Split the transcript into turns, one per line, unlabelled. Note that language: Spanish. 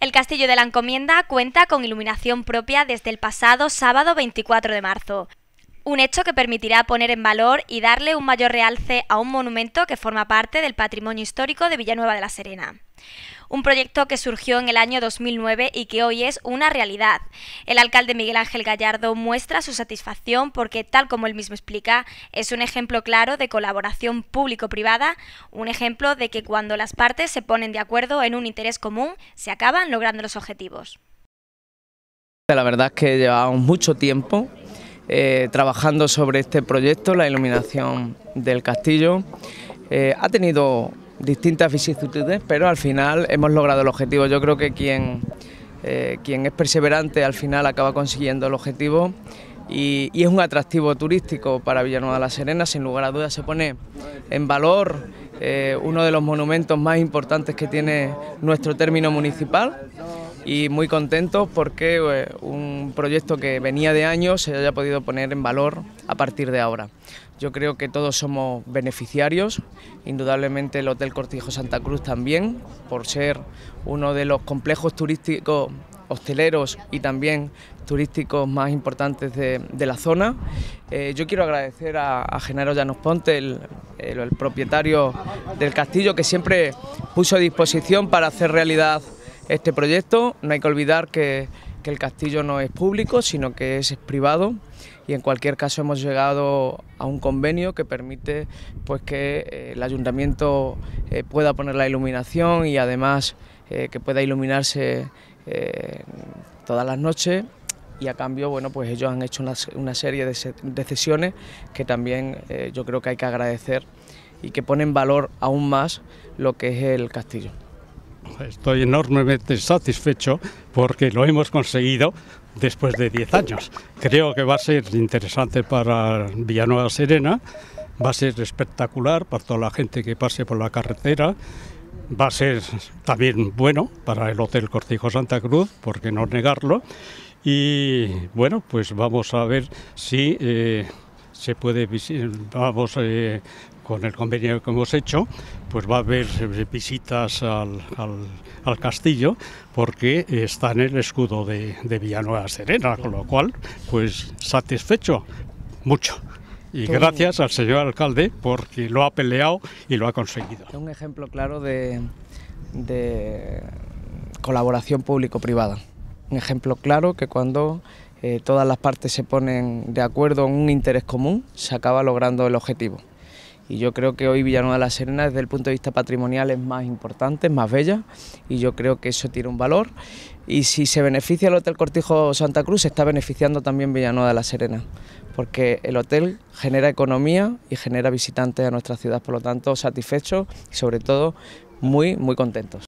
El Castillo de la Encomienda cuenta con iluminación propia desde el pasado sábado 24 de marzo, un hecho que permitirá poner en valor y darle un mayor realce a un monumento que forma parte del patrimonio histórico de Villanueva de la Serena un proyecto que surgió en el año 2009 y que hoy es una realidad. El alcalde Miguel Ángel Gallardo muestra su satisfacción porque, tal como él mismo explica, es un ejemplo claro de colaboración público-privada, un ejemplo de que cuando las partes se ponen de acuerdo en un interés común, se acaban logrando los objetivos.
La verdad es que llevamos mucho tiempo eh, trabajando sobre este proyecto, la iluminación del castillo. Eh, ha tenido distintas vicisitudes, pero al final hemos logrado el objetivo. Yo creo que quien, eh, quien es perseverante al final acaba consiguiendo el objetivo y, es un atractivo turístico para Villanueva de la Serena, sin lugar a dudas se pone en valor eh, uno de los monumentos más importantes que tiene nuestro término municipal y muy contentos porque eh, un proyecto que venía de años se haya podido poner en valor a partir de ahora. Yo creo que todos somos beneficiarios, indudablemente el Hotel Cortijo Santa Cruz también, por ser uno de los complejos turísticos hosteleros y también turísticos más importantes de, la zona. Eh, yo quiero agradecer a, Genaro Llanos Ponte, el propietario del castillo, que siempre puso a disposición para hacer realidad este proyecto. No hay que olvidar que, el castillo no es público, sino que es privado y en cualquier caso hemos llegado a un convenio que permite pues que eh, el ayuntamiento eh, pueda poner la iluminación y además eh, que pueda iluminarse todas las noches y a cambio, bueno, pues ellos han hecho una, serie de, cesiones que también yo creo que hay que agradecer y que ponen valor aún más lo que es el castillo.
Estoy enormemente satisfecho porque lo hemos conseguido después de 10 años. Creo que va a ser interesante para Villanueva Serena, va a ser espectacular para toda la gente que pase por la carretera va a ser también bueno para el Hotel Cortijo Santa Cruz, por qué no negarlo. Y bueno, pues vamos a ver si eh, se puede, visitar con el convenio que hemos hecho, pues va a haber eh, visitas al, castillo porque está en el escudo de, Villanueva Serena, con lo cual, pues satisfecho mucho. Y gracias al señor alcalde porque lo ha peleado y lo ha conseguido.
Es un ejemplo claro de, colaboración público-privada. Un ejemplo claro que cuando eh, todas las partes se ponen de acuerdo en un interés común, se acaba logrando el objetivo. Y yo creo que hoy Villanueva de la Serena desde el punto de vista patrimonial es más importante, es más bella y yo creo que eso tiene un valor. Y si se beneficia el Hotel Cortijo Santa Cruz, está beneficiando también Villanueva de la Serena, porque el hotel genera economía y genera visitantes a nuestra ciudad, por lo tanto satisfechos y sobre todo muy, muy
contentos.